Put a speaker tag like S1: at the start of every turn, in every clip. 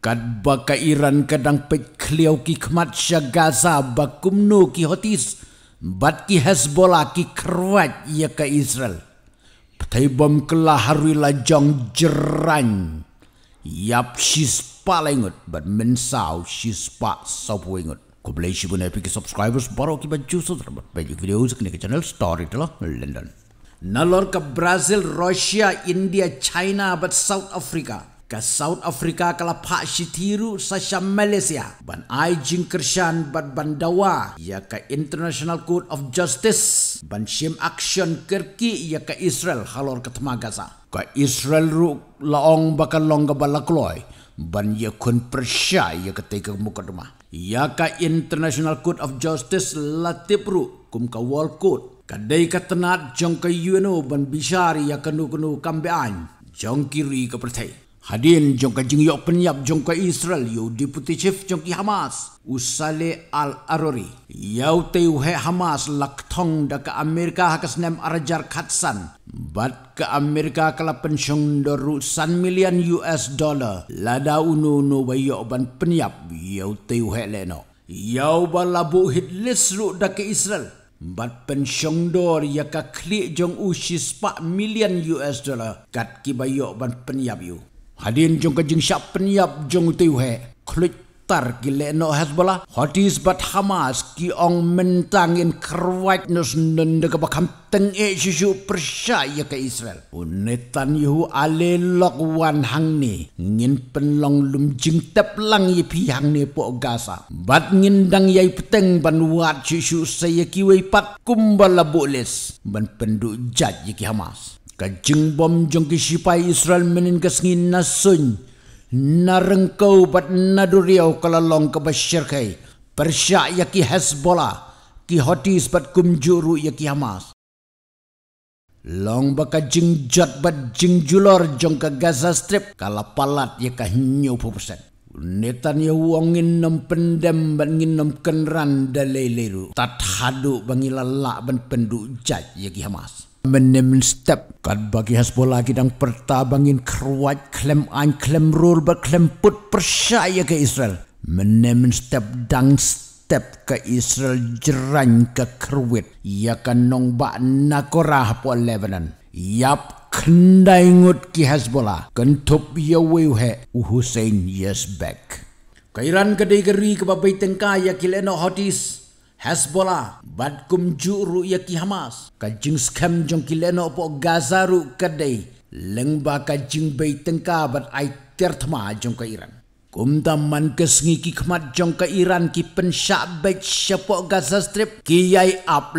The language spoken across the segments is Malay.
S1: kad baka iran kadang pe ki khmat sya gaza ba kumnu ki hotis bat ki hezbollah ki kruat ya ka israel thai bom kelah harui la jong jeran yap shis palengut but bat sau shis pa sopwingut ko ble shi bun epic subscribers baro ki baju juso drama pe video us kne ke channel story to lah, london nalor ka brazil Rusia, india china but south africa ka South Africa kala pashitiru sa sa Malaysia ban ai jing kershan bat bandawa ya ka International Court of Justice ban shim action kerki ya ka Israel halor ka tma Gaza ka Israel ru laong bakal longga balakloi, ban ya kun persya ya ka teka muka ya ka International Court of Justice latipru kum ka World Court Kadai katenat jangka UNO ban bisari ya kenu-kenu kambian jangkiri ke pertai. Hadin jongka jingyok penyap jongka Israel yau Deputy chief jongki Hamas usale al arori yau teu he Hamas lak thong da ka Amerika hakas nem arajar khatsan bat ka Amerika kala pensyong doru san million US dollar lada uno no bayo ban penyap yau teu he leno yau balabu hitlis ru da ka Israel Bat pensyong dor ya ka klik jong usis pa million US dollar kat kibayok ban penyap yu hadin jong ka jing shap niap jong tiu he khlik tar ki le no hasbala hadis bat hamas ki ong mentang in krwat nos nen de ka bakam teng e shishu persha ya israel Unetan netan yu ale lok wan hang ni ngin penlong lum jing tep lang yi pi ni po gasa bat ngin dang yai peteng ban wat shishu sa ya ki kumbala bules ban penduk jat ya ki hamas Kajeng bom jongki sipai Israel menin kesengi nasun. Narengkau bat naduriau kalalong ke basyarkai. Persyak yaki Hezbollah. Ki hoti sebat kumjuru yaki Hamas. Long baka jingjot bat jingjulor jongka Gaza Strip. Kalapalat yaka nyopo persen. Netanyahu angin nam pendem ban ngin nam kenran daleleru tat hadu bangilala ban penduk jaj yagi Hamas. Menem step kad bagi lagi, dang pertabangin kruat klem an klem rul ba klem put persaya ke Israel. Menem step dang step ke Israel jerang ke kruat ya kanong ba nakorah po Lebanon. Yap kendai ngut ki Hezbollah kentup ye wewe u Hussein years back. Kairan kedai geri ke babai tengka ya kileno hotis Hezbollah bad kum juru ya ki Hamas. Kajing skam jong kileno po gazaru kedai lengba kajing bay tengka bad ai tertma jong ka Iran. Kum taman kesengi ki khmat jong ka Iran ki pensyak bay syapok gazastrip ki yai ap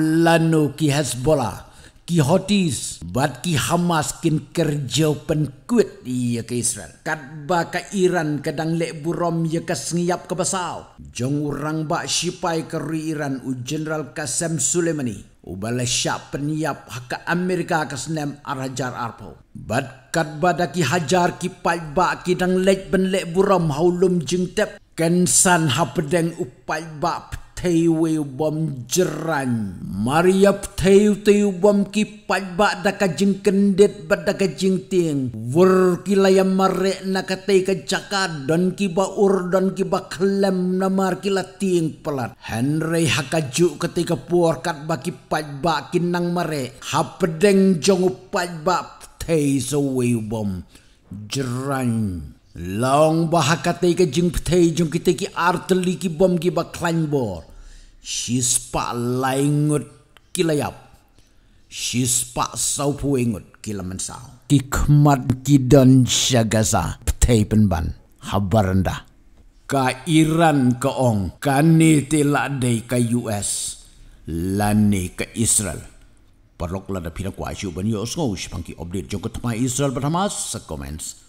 S1: ki Hezbollah ki hotis bat ki hamas kin kerja penkuit iya ke Israel. Kat ba ka Iran kadang lek burom ia ke sengiap ke basau. Jong urang ba sipai ke ri Iran u Jeneral Qasem Sulemani U bala syap peniap haka Amerika ke senem arajar arpo. Bat kat ba da ki hajar ki paj ba ki dang lek ben lek burom haulum jengtep. Kensan hapedeng upaj ba teiwe bom jeran mariap teiw teiw bom ki pat ba da ka jing kendet ba da ka jing ting wur ki la ya mare na ka tei ka chaka don ki ba ur dan ki ba klem na mar ki la ting pelat henry ha ka ju ka tei ka puor kat ba ki pat ba ki nang mare ha pedeng jong pat ba teiwe bom jeran long bahakate ke jing phthei jung kite ki artli ki bom ki ba klang bor shispa laingut kilayap shispa sau puingut e kilaman sau ki khmat ki don shagasa phthei pen ban habaranda ka iran ka ong ka ni tila de ka us lani ka israel parok la da phira kwa chu ban yo so shpanki update jo ko thma israel pathama sa comments